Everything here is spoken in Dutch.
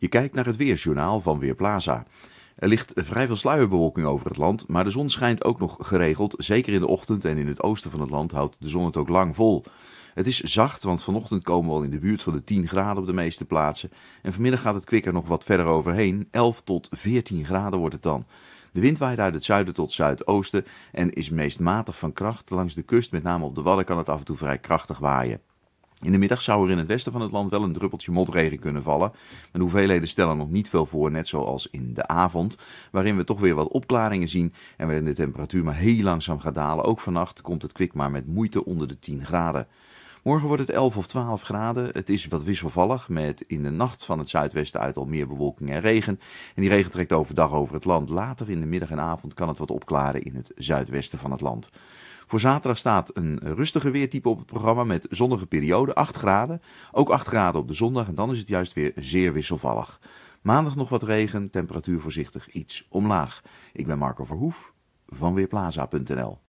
Je kijkt naar het weersjournaal van Weerplaza. Er ligt vrij veel sluierbewolking over het land, maar de zon schijnt ook nog geregeld. Zeker in de ochtend en in het oosten van het land houdt de zon het ook lang vol. Het is zacht, want vanochtend komen we al in de buurt van de 10 graden op de meeste plaatsen. En vanmiddag gaat het kwikker nog wat verder overheen. 11 tot 14 graden wordt het dan. De wind waait uit het zuiden tot zuidoosten en is meest matig van kracht. Langs de kust, met name op de Wadden, kan het af en toe vrij krachtig waaien. In de middag zou er in het westen van het land wel een druppeltje motregen kunnen vallen. Maar de hoeveelheden stellen nog niet veel voor, net zoals in de avond. Waarin we toch weer wat opklaringen zien en waarin de temperatuur maar heel langzaam gaat dalen. Ook vannacht komt het kwik maar met moeite onder de 10 graden. Morgen wordt het 11 of 12 graden. Het is wat wisselvallig met in de nacht van het zuidwesten uit al meer bewolking en regen. En die regen trekt overdag over het land. Later in de middag en avond kan het wat opklaren in het zuidwesten van het land. Voor zaterdag staat een rustige weertype op het programma met zonnige periode, 8 graden. Ook 8 graden op de zondag en dan is het juist weer zeer wisselvallig. Maandag nog wat regen, temperatuur voorzichtig iets omlaag. Ik ben Marco Verhoef van Weerplaza.nl